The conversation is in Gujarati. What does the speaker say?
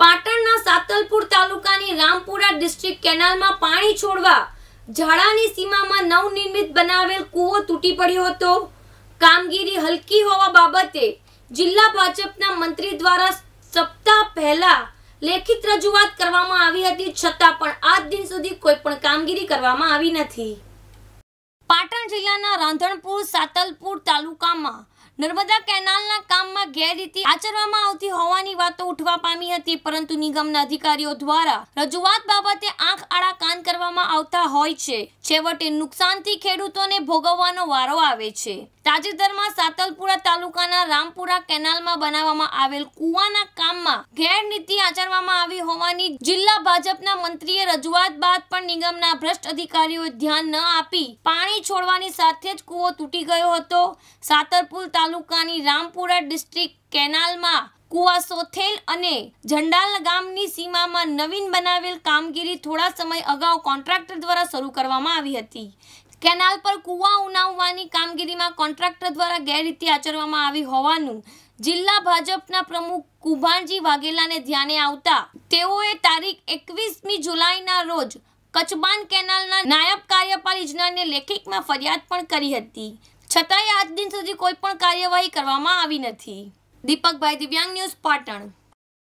પાટણના સાતલપુર તાલુકાની રામપુરા ડિસ્ટ્રિક્ટ કેનાલમાં પાણી છોડવા ઝાડાની સીમામાં નવનિર્મિત બનાવેલ કૂવો તૂટી પડ્યો હતો કામગીરી હલકી હોવા બાબતે જિલ્લા ભાજપના મંત્રી દ્વારા સપ્તાહ પહેલા લેખિત રજૂઆત કરવામાં આવી હતી છતાં પણ આજ દિન સુધી કોઈ પણ કામગીરી કરવામાં આવી નથી પાટણ જિલ્લાના રાંધણપુર સાતલપુર તાલુકામાં નર્મદા કેનાલના કામમાં ગેરરીતિ આચરવામાં આવતી હોવાની વાતો ઉઠવા પામી હતી પરંતુ નિગમના અધિકારીઓ દ્વારા રજૂઆત બાબતે આંખ આડા આવતા હોય છે છેવટે નુકસાનથી ખેડૂતોને ભોગવવાનો વારો આવે છે તાજેતરમાં સાતલપુરા તાલુકાના રામપુરા કેનાલમાં બનાવવામાં આવેલ કુવાના કામમાં ગેરનીતિ આચરવામાં આવી હોવાની જિલ્લા ભાજપના મંત્રીએ રજૂઆત બાદ પણ નિગમના ભ્રષ્ટ અધિકારીઓએ ધ્યાન ન આપી પાણી છોડવાની સાથે જ કૂવો તૂટી ગયો હતો સાતલપુર તાલુકાની રામપુરા ડિસ્ટ્રિક્ટ કેનાલમાં કુવા સોથેલ અને ઝંડાલ ગામની સીમામાં નવીન બનાવેલ કામગીરી થોડા સમય અગાઉ કોન્ટ્રાક્ટર દ્વારા શરૂ કરવામાં આવી હતી કેનાલ પર કુવા ઉનાવવાની કામગીરીમાં કોન્ટ્રાક્ટર દ્વારા ગેરરીતિ આચરવામાં આવી હોવાનું જિલ્લા ભાજપના પ્રમુખ કુભાણજી વાઘેલાને ધ્યાને આવતા તેઓએ તારીખ એકવીસમી જુલાઈના રોજ કચબાન કેનાલના નાયબ કાર્યપાલ ઇજનેરને લેખિતમાં ફરિયાદ પણ કરી હતી છતાંય આજ દિન સુધી કોઈ પણ કાર્યવાહી કરવામાં આવી નથી દીપકભાઈ દિવ્યાંગ ન્યૂઝ પાટણ